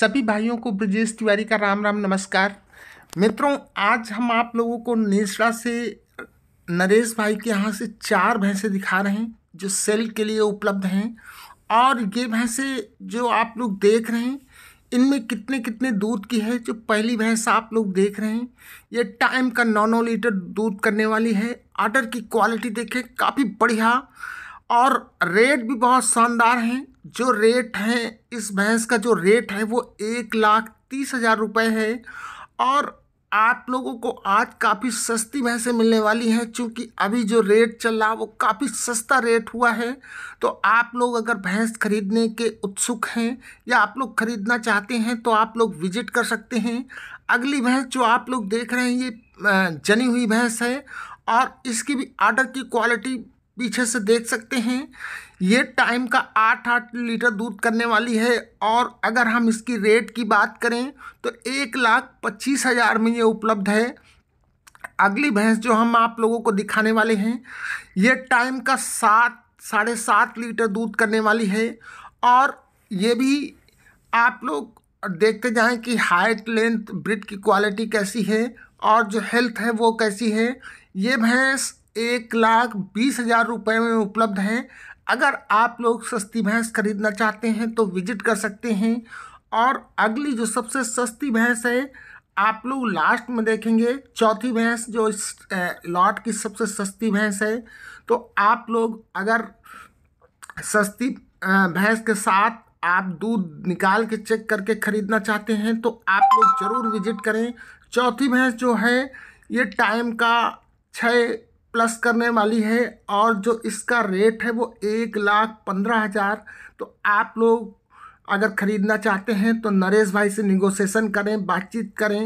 सभी भाइयों को ब्रजेश तिवारी का राम राम नमस्कार मित्रों आज हम आप लोगों को नेसड़ा से नरेश भाई के यहाँ से चार भैंसे दिखा रहे हैं जो सेल के लिए उपलब्ध हैं और ये भैंसे जो आप लोग देख रहे हैं इनमें कितने कितने दूध की है जो पहली भैंस आप लोग देख रहे हैं ये टाइम का नौ नौ लीटर दूध करने वाली है आर्डर की क्वालिटी देखें काफ़ी बढ़िया और रेट भी बहुत शानदार हैं जो रेट है इस भैंस का जो रेट है वो एक लाख तीस हज़ार रुपये है और आप लोगों को आज काफ़ी सस्ती भैंसें मिलने वाली हैं क्योंकि अभी जो रेट चल रहा वो काफ़ी सस्ता रेट हुआ है तो आप लोग अगर भैंस खरीदने के उत्सुक हैं या आप लोग खरीदना चाहते हैं तो आप लोग विजिट कर सकते हैं अगली भैंस जो आप लोग देख रहे हैं ये जनी हुई भैंस है और इसकी भी आर्डर की क्वालिटी पीछे से देख सकते हैं ये टाइम का आठ आठ लीटर दूध करने वाली है और अगर हम इसकी रेट की बात करें तो एक लाख पच्चीस हज़ार में ये उपलब्ध है अगली भैंस जो हम आप लोगों को दिखाने वाले हैं ये टाइम का सात साढ़े सात लीटर दूध करने वाली है और ये भी आप लोग देखते जाएं कि हाइट लेंथ ब्रिड की क्वालिटी कैसी है और जो हेल्थ है वो कैसी है ये भैंस एक लाख बीस हज़ार रुपये में उपलब्ध हैं अगर आप लोग सस्ती भैंस खरीदना चाहते हैं तो विजिट कर सकते हैं और अगली जो सबसे सस्ती भैंस है आप लोग लास्ट में देखेंगे चौथी भैंस जो इस लॉट की सबसे सस्ती भैंस है तो आप लोग अगर सस्ती भैंस के साथ आप दूध निकाल के चेक करके ख़रीदना चाहते हैं तो आप लोग ज़रूर विजिट करें चौथी भैंस जो है ये टाइम का छः प्लस करने वाली है और जो इसका रेट है वो एक लाख पंद्रह हज़ार तो आप लोग अगर ख़रीदना चाहते हैं तो नरेश भाई से निगोसेसन करें बातचीत करें